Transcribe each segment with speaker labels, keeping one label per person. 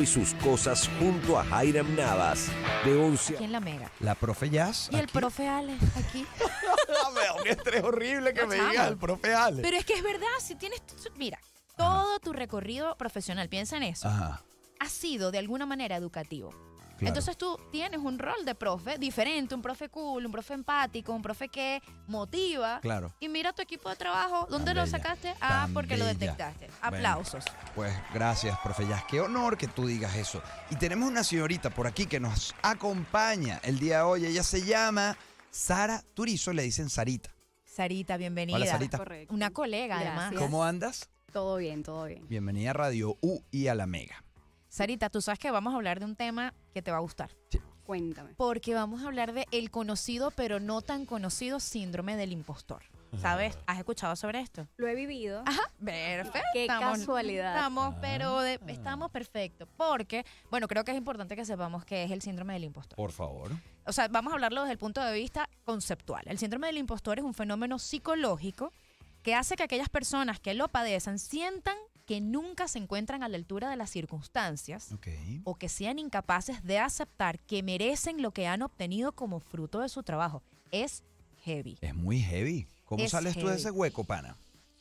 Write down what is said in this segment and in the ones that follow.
Speaker 1: y sus cosas junto a Jairam Navas de 11. ¿Quién la mega? La profe Jazz. Y
Speaker 2: el profe Ale, aquí.
Speaker 1: me horrible que me digas el profe Ale. Pero
Speaker 2: es que es verdad, si tienes. Mira, todo tu recorrido profesional, piensa en eso.
Speaker 1: Ha
Speaker 2: sido de alguna manera educativo. Entonces tú tienes un rol de profe diferente, un profe cool, un profe empático, un profe que motiva. Claro. Y mira tu equipo de trabajo, ¿dónde lo sacaste? Ah, porque lo detectaste. Aplausos.
Speaker 1: pues gracias, profe es Qué honor que tú digas eso. Y tenemos una señorita por aquí que nos acompaña el día de hoy. Ella se llama Sara Turizo, le dicen Sarita.
Speaker 2: Sarita, bienvenida. Hola, Sarita. Una colega, además. ¿Cómo andas? Todo bien, todo bien.
Speaker 1: Bienvenida a Radio U y a la Mega.
Speaker 2: Sarita, tú sabes que vamos a hablar de un tema que te va a gustar. Cuéntame. Porque vamos a hablar de el conocido, pero no tan conocido síndrome del impostor. ¿Sabes? ¿Has escuchado sobre esto? Lo he vivido. Ajá, perfecto. Qué casualidad. Estamos, ah. pero estamos perfectos. Porque, bueno, creo que es importante que sepamos qué es el síndrome del impostor. Por favor. O sea, vamos a hablarlo desde el punto de vista conceptual. El síndrome del impostor es un fenómeno psicológico que hace que aquellas personas que lo padecen sientan que nunca se encuentran a la altura de las circunstancias o que sean incapaces de aceptar que merecen lo que han obtenido como fruto de su trabajo. Es
Speaker 1: heavy. Es muy heavy. ¿Cómo sales tú de ese hueco, pana?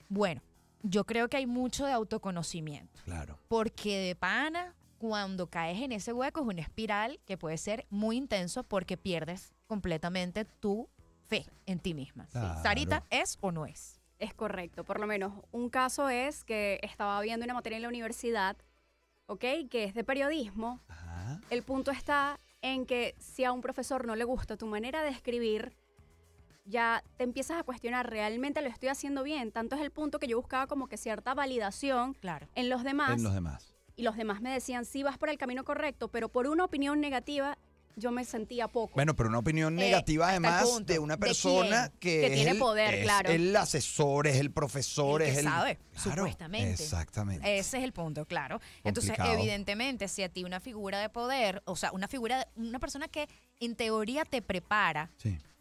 Speaker 2: Bueno, yo creo que hay mucho de autoconocimiento. Claro. Porque de pana, cuando caes en ese hueco es una espiral que puede ser muy intenso porque pierdes completamente tu fe en ti misma. Sarita es o no es.
Speaker 3: Es correcto, por lo menos un caso es que estaba viendo una materia en la universidad, ¿ok? Que es de periodismo. El punto está en que si a un profesor no le gusta tu manera de escribir, ya te empiezas a cuestionar, ¿realmente lo estoy haciendo bien? Tanto es el punto que yo buscaba como que cierta validación claro. en los demás. En los demás. Y los demás me decían, sí, vas por el camino correcto, pero por una opinión negativa yo me sentía poco.
Speaker 1: Bueno, pero una opinión eh, negativa además de una persona que, es tiene el, poder, es claro. El asesor, es el profesor, es el... Sabe, supuestamente. Exactamente.
Speaker 2: Ese es el punto, claro. Entonces, evidentemente, si a ti una figura de poder, o sea, una figura, una persona que en teoría te prepara,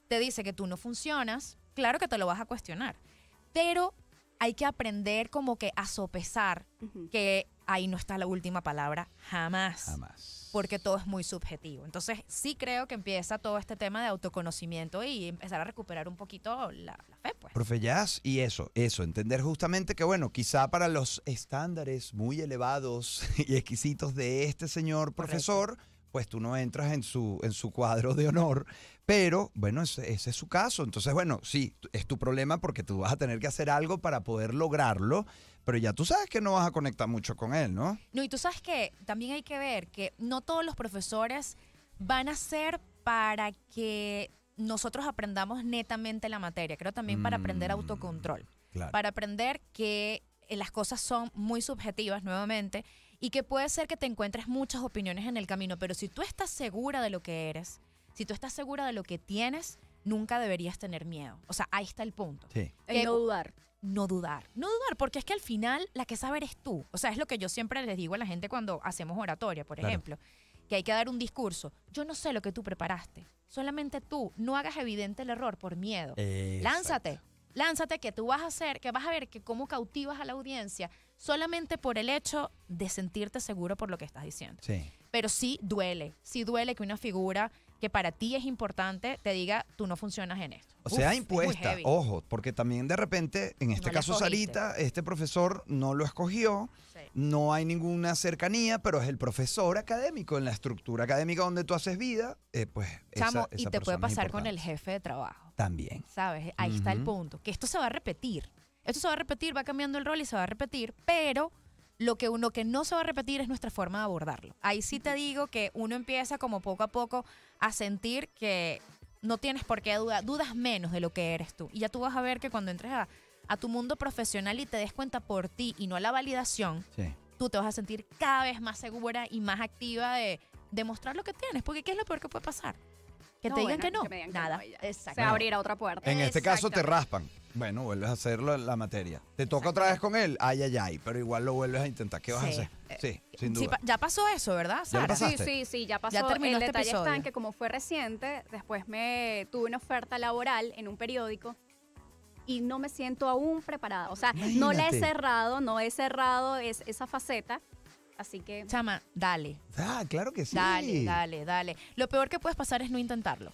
Speaker 2: te dice que tú no funcionas, claro que te lo vas a cuestionar. Pero hay que aprender como que a sopesar que ahí no está la última palabra jamás. Porque todo es muy subjetivo. Entonces sí creo que empieza todo este tema de autoconocimiento y empezar a recuperar un poquito la, fe.
Speaker 1: Pues. Profe y eso, eso, entender justamente que bueno, quizá para los estándares muy elevados y exquisitos de este señor profesor, pues tú no entras en su, en su cuadro de honor, pero, bueno, ese, es su caso. Entonces, bueno, sí, es tu problema porque tú vas a tener que hacer algo para poder lograrlo, pero ya tú sabes que no vas a conectar mucho con él, ¿no?
Speaker 2: No, y tú sabes que también hay que ver que no todos los profesores van a ser para que nosotros aprendamos netamente la materia. Creo también para aprender mm, autocontrol. Para aprender que eh, las cosas son muy subjetivas nuevamente y que puede ser que te encuentres muchas opiniones en el camino, pero si tú estás segura de lo que eres, si tú estás segura de lo que tienes, nunca deberías tener miedo. O sea, ahí está el punto. Sí. Eh, no dudar. No dudar. No dudar, porque es que al final la que sabe eres tú. O sea, es lo que yo siempre les digo a la gente cuando hacemos oratoria, por ejemplo, que hay que dar un discurso. Yo no sé lo que tú preparaste. Solamente tú. No hagas evidente el error por miedo. Lánzate. Lánzate que tú vas a hacer, que vas a ver que cómo cautivas a la audiencia solamente por el hecho de sentirte seguro por lo que estás diciendo. Sí. Pero sí duele, sí duele que una figura que para ti es importante te diga, tú no funcionas en esto. O sea, impuesta,
Speaker 1: ojo, porque también de repente, en este caso salita este profesor no lo escogió, no hay ninguna cercanía, pero es el profesor académico en la estructura académica donde tú haces vida, eh, pues... y te puede pasar con
Speaker 2: el jefe de trabajo. También. ¿Sabes? Ahí está el punto, que esto se va a repetir. Esto se va a repetir, va cambiando el rol y se va a repetir, pero lo que uno que no se va a repetir es nuestra forma de abordarlo. Ahí sí te digo que uno empieza como poco a poco a sentir que no tienes por qué dudar, dudas menos de lo que eres tú. Y ya tú vas a ver que cuando entres a, tu mundo profesional y te des cuenta por ti y no a la validación, tú te vas a sentir cada vez más segura y más activa de demostrar lo que tienes. Porque ¿qué es lo peor que puede pasar? Que te digan que no. Nada. abrir otra puerta. En este caso te
Speaker 1: raspan. Bueno, vuelves a hacer la, la materia. Te toca otra vez con él, ay, ay, ay, pero igual lo vuelves a intentar. ¿Qué vas a hacer? Eh, sí, sin duda.
Speaker 3: ya pasó eso, ¿verdad? sí, sí, sí, ya pasó. Ya el este detalle está en que como fue reciente, después me tuve una oferta laboral en un periódico y no me siento aún preparada. O sea, no la he cerrado, no he cerrado es, esa faceta Así que.
Speaker 2: Chama, dale.
Speaker 1: Ah, claro que sí. Dale, dale,
Speaker 3: dale. Lo peor que puedes pasar es no intentarlo.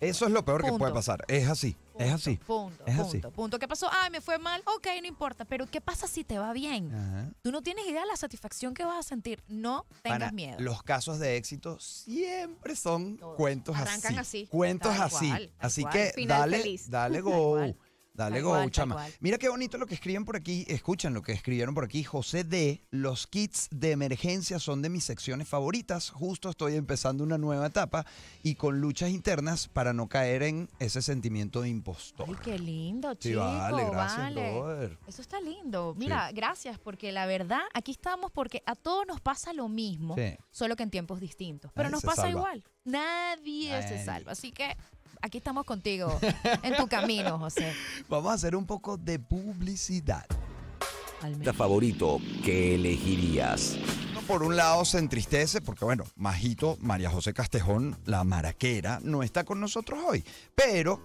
Speaker 1: Eso es lo peor que puede pasar. Es así. es así.
Speaker 2: Punto. punto, punto. ¿Qué pasó? Ah, me fue mal. Ok, no importa. Pero ¿qué pasa si te va bien? Tú no tienes idea de la satisfacción que vas a sentir. No tengas miedo. Los
Speaker 1: casos de éxito siempre son cuentos Arrancan así. Cuentos así. así que dale, dale go. Dale go, chama. Mira qué bonito lo que escriben por aquí. Escuchen lo que escribieron por aquí. José D. Los kits de emergencia son de mis secciones favoritas. Justo estoy empezando una nueva etapa y con luchas internas para no caer en ese sentimiento de impostor.
Speaker 2: Ay, qué lindo, chico. vale, gracias, Eso está lindo. Mira, gracias, porque la verdad, aquí estamos porque a todos nos pasa lo mismo, solo que en tiempos distintos.
Speaker 1: Pero nos pasa igual.
Speaker 2: Nadie se salva. Así que aquí estamos contigo,
Speaker 1: en tu camino, José. Vamos a hacer un poco de publicidad. La favorito qué elegirías. Por un lado se entristece porque, bueno, Majito, María José Castejón, la maraquera, no está con nosotros hoy, pero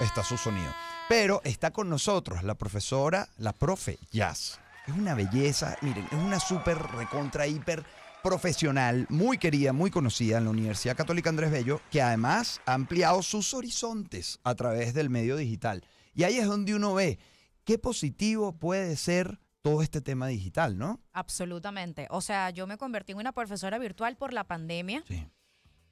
Speaker 1: está su sonido. Pero está con nosotros la profesora, la profe Jazz. Es una belleza, miren, es una súper recontra hiper profesional muy querida, muy conocida en la Universidad Católica Andrés Bello, que además ha ampliado sus horizontes a través del medio digital. Y ahí es donde uno ve qué positivo puede ser todo este tema digital, ¿no?
Speaker 2: Absolutamente. O sea, yo me convertí en una profesora virtual por la pandemia.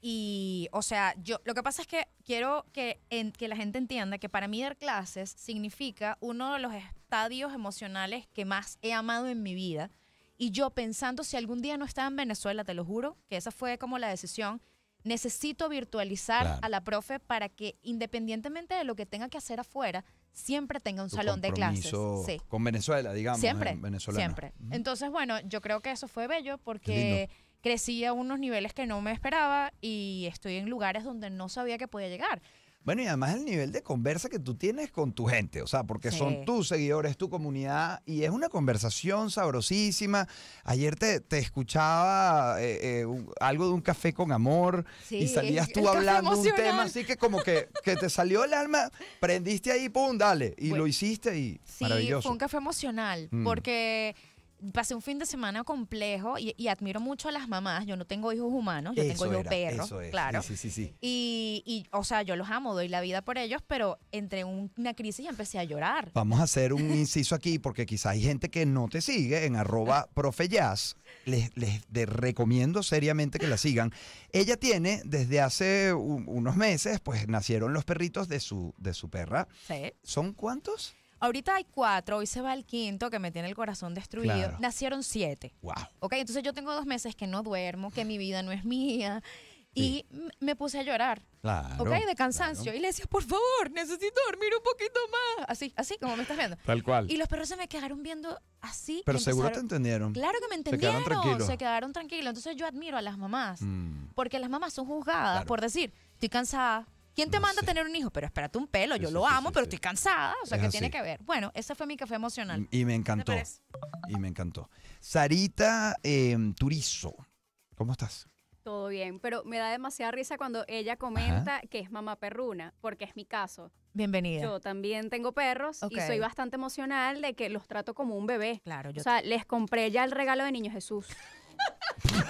Speaker 2: Y, o sea, yo lo que pasa es que quiero que, que la gente entienda que para mí dar clases significa uno de los estadios emocionales que más he amado en mi vida y yo pensando, si algún día no estaba en Venezuela, te lo juro, que esa fue como la decisión, necesito virtualizar a la profe para que independientemente de lo que tenga que hacer afuera, siempre tenga un salón de clases.
Speaker 1: Con Venezuela, digamos. Siempre. Siempre.
Speaker 2: Entonces, bueno, yo creo que eso fue bello porque crecí a unos niveles que no me esperaba y estoy en lugares donde no sabía que podía llegar.
Speaker 1: Bueno, y además el nivel de conversa que tú tienes con tu gente, o sea, porque son tus seguidores, tu comunidad, y es una conversación sabrosísima. Ayer te, escuchaba eh, eh, algo de un café con amor y salías tú hablando un tema así que como que, que, te salió el alma, prendiste ahí, pum, dale, y lo hiciste y sí, fue un
Speaker 2: café emocional, mm. porque pasé un fin de semana complejo y, admiro mucho a las mamás. Yo no tengo hijos humanos, yo tengo hijos perros, claro. Sí, sí, sí, y, y, o sea, yo los amo, doy la vida por ellos, pero entré en una crisis y empecé a llorar.
Speaker 1: Vamos a hacer un inciso aquí porque quizás hay gente que no te sigue en arroba profeyaz. Les, les recomiendo seriamente que la sigan. Ella tiene desde hace unos meses, pues nacieron los perritos de su, de su perra. ¿Son cuántos?
Speaker 2: Ahorita hay cuatro, hoy se va el quinto que me tiene el corazón destruido. Nacieron siete. Wow. Ok, entonces yo tengo dos meses que no duermo, que mi vida no es mía. Y me puse a llorar. Claro, ok, de cansancio. Y le decía, por favor, necesito dormir un poquito más. Así, así como me estás viendo.
Speaker 1: Tal cual. Y los
Speaker 2: perros se me quedaron viendo así. Pero seguro te
Speaker 1: entendieron. Claro que me entendieron. Se quedaron tranquilos. Se
Speaker 2: quedaron tranquilos. Entonces yo admiro a las mamás. Mm. Porque las mamás son juzgadas por decir, estoy cansada, ¿Quién te manda a tener un hijo? Pero espérate un pelo, yo lo amo, pero estoy cansada. O sea, ¿qué tiene que ver? Bueno, ese fue mi café emocional.
Speaker 1: Y me encantó. Y me encantó. Sarita em, Turizo, ¿cómo estás?
Speaker 3: Todo bien, pero me da demasiada risa cuando ella comenta que es mamá perruna, porque es mi caso. Bienvenida. Yo también tengo perros y soy bastante emocional de que los trato como un bebé. Claro, yo. O sea, les compré ya el regalo de Niño Jesús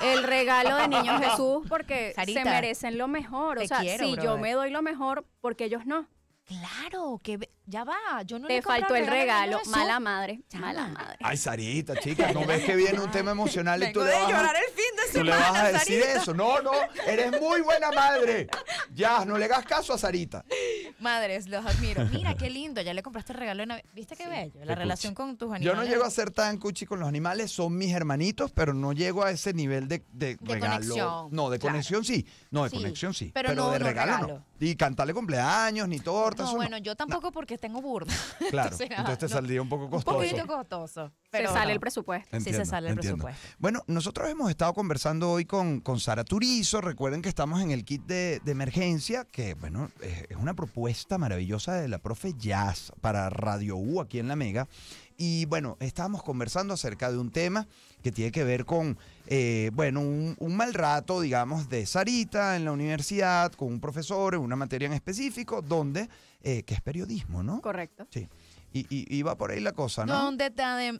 Speaker 3: el regalo de Niño Jesús porque se merecen lo mejor. O sea, si yo me doy lo mejor, porque ellos no. Claro, que ya va. Te le faltó el regalo. mala madre. Mala madre.
Speaker 1: Ay, Sarita, chica, ¿no ves que viene un tema emocional y tú llorar el
Speaker 3: fin de semana, tú le vas a decir
Speaker 1: eso? No, no, eres muy buena madre. Ya, no le hagas caso a Sarita
Speaker 2: madres, los admiro. Mira, qué lindo, ya le compraste el regalo de ¿Viste qué bello? La relación con tus animales. Yo no llego a ser
Speaker 1: tan cuchi con los animales, son mis hermanitos, pero no llego a ese nivel de, de, regalo. no, de conexión sí. No, de conexión sí. Pero, no, de regalo, y cantarle cumpleaños, ni tortas. No, bueno,
Speaker 2: yo tampoco porque tengo burda. Claro, entonces,
Speaker 1: te saldría un poco costoso. Un poquito
Speaker 2: costoso. Pero se sale el presupuesto. sí, se sale el presupuesto.
Speaker 1: Bueno, nosotros hemos estado conversando hoy con, con Sara Turizo. Recuerden que estamos en el kit de, emergencia, que bueno, es, una propuesta maravillosa de la profe Jazz para Radio U aquí en La Mega. Y bueno, estábamos conversando acerca de un tema que tiene que ver con, eh, bueno, un, mal rato, digamos, de Sarita en la universidad, con un profesor en una materia en específico, donde, eh, que es periodismo, ¿no? Correcto. Sí. Y, va por ahí la cosa, ¿no?
Speaker 2: Donde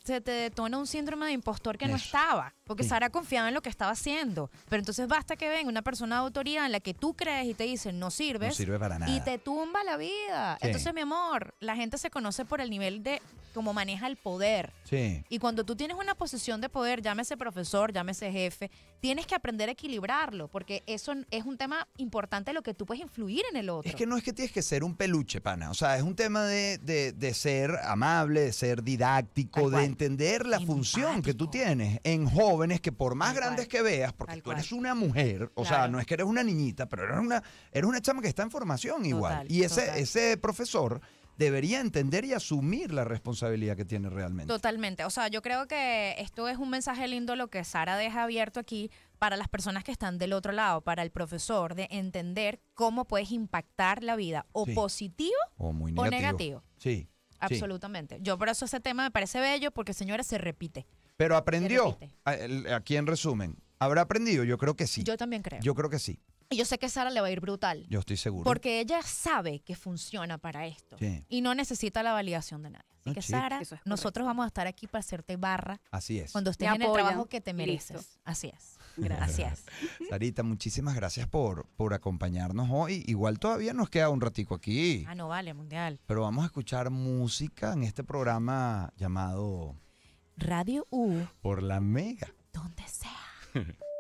Speaker 2: se te detona un síndrome de impostor que no estaba, porque Sara confiaba en lo que estaba haciendo. Pero entonces basta que venga una persona de autoridad en la que tú crees y te dicen no sirves. No sirve para nada. Y te tumba la vida. Entonces, mi amor, la gente se conoce por el nivel de cómo maneja el poder. Sí. Y cuando tú tienes una posición de poder, llámese profesor, llámese jefe, tienes que aprender a equilibrarlo, porque eso es un tema importante lo que tú puedes influir en el otro. Es que
Speaker 1: no es que tienes que ser un peluche, pana. O sea, es un tema de ser ser amable, de ser didáctico, de entender la función que tú tienes en jóvenes que por más grandes que veas, porque tú eres una mujer, o sea, no es que eres una niñita, pero eres una, eres una chama que está en formación igual. y ese, ese profesor debería entender y asumir la responsabilidad que tiene realmente.
Speaker 2: Totalmente. O sea, yo creo que esto es un mensaje lindo lo que Sara deja abierto aquí para las personas que están del otro lado, para el profesor, de entender cómo puedes impactar la vida, o positivo o, negativo. o negativo. Sí. Absolutamente. Yo por eso ese tema me parece bello porque, señora, se repite.
Speaker 1: Pero aprendió. Aquí en resumen, ¿habrá aprendido? Yo creo que sí. Yo también creo. Yo creo que sí.
Speaker 2: Y yo sé que Sara le va a ir brutal.
Speaker 1: Yo estoy seguro. Porque
Speaker 2: ella sabe que funciona para esto. Y no necesita la validación de nadie. Así que, Sara, nosotros vamos a estar aquí para hacerte barra.
Speaker 1: Así es. Cuando
Speaker 2: estés en el trabajo que te mereces. Así es.
Speaker 1: Gracias. Sarita, muchísimas gracias por, por acompañarnos hoy. Igual todavía nos queda un ratico aquí. Ah,
Speaker 2: no vale, mundial.
Speaker 1: Pero vamos a escuchar música en este programa llamado Radio U. Por la Mega. Donde sea.